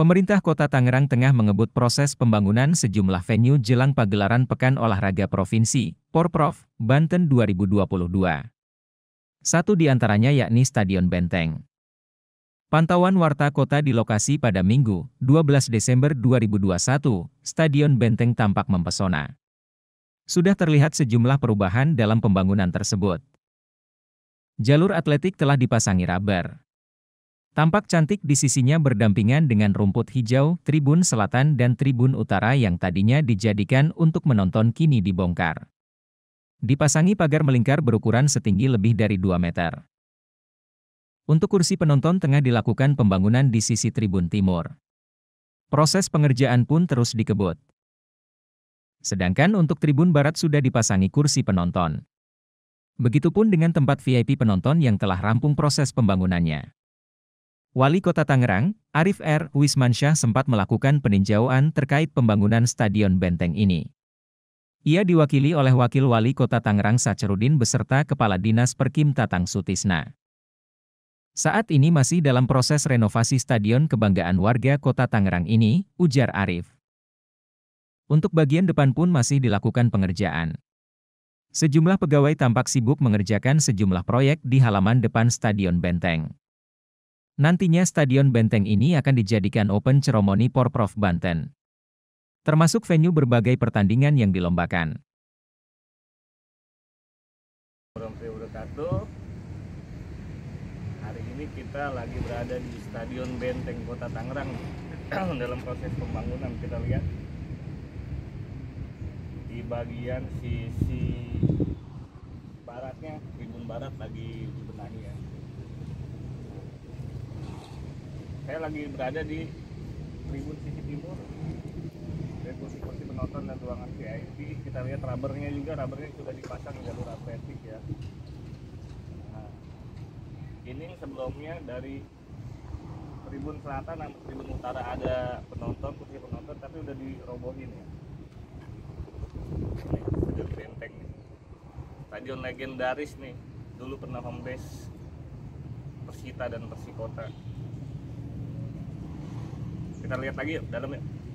Pemerintah Kota Tangerang tengah mengebut proses pembangunan sejumlah venue jelang pagelaran Pekan Olahraga Provinsi, Porprov, Banten 2022. Satu di antaranya yakni Stadion Benteng. Pantauan Warta Kota di lokasi pada Minggu, 12 Desember 2021, Stadion Benteng tampak mempesona. Sudah terlihat sejumlah perubahan dalam pembangunan tersebut. Jalur atletik telah dipasangi rubber. Tampak cantik di sisinya berdampingan dengan rumput hijau, tribun selatan dan tribun utara yang tadinya dijadikan untuk menonton kini dibongkar. Dipasangi pagar melingkar berukuran setinggi lebih dari 2 meter. Untuk kursi penonton tengah dilakukan pembangunan di sisi tribun timur. Proses pengerjaan pun terus dikebut. Sedangkan untuk tribun barat sudah dipasangi kursi penonton. Begitupun dengan tempat VIP penonton yang telah rampung proses pembangunannya. Wali Kota Tangerang, Arif R. Wismansyah sempat melakukan peninjauan terkait pembangunan Stadion Benteng ini. Ia diwakili oleh Wakil Wali Kota Tangerang Sacerudin beserta Kepala Dinas Perkim Tatang Sutisna. Saat ini masih dalam proses renovasi Stadion Kebanggaan Warga Kota Tangerang ini, ujar Arif. Untuk bagian depan pun masih dilakukan pengerjaan. Sejumlah pegawai tampak sibuk mengerjakan sejumlah proyek di halaman depan Stadion Benteng. Nantinya Stadion Benteng ini akan dijadikan open ceremony Porprov Banten. Termasuk venue berbagai pertandingan yang dilombakan. Hari ini kita lagi berada di Stadion Benteng Kota Tangerang dalam proses pembangunan kita lihat di bagian sisi baratnya tribun barat lagi dibenahi ya saya lagi berada di Tribun Sisi Timur dan kursi-kursi penonton dan ruangan VIP kita lihat rubbernya juga rubbernya sudah dipasang di jalur atletik ya nah, ini sebelumnya dari Tribun Selatan dan Tribun Utara ada penonton kursi penonton tapi udah dirobohin ya ini stadion benteng nih stadion legendaris nih dulu pernah home base Persita dan Persikota kita lihat lagi yuk dalamnya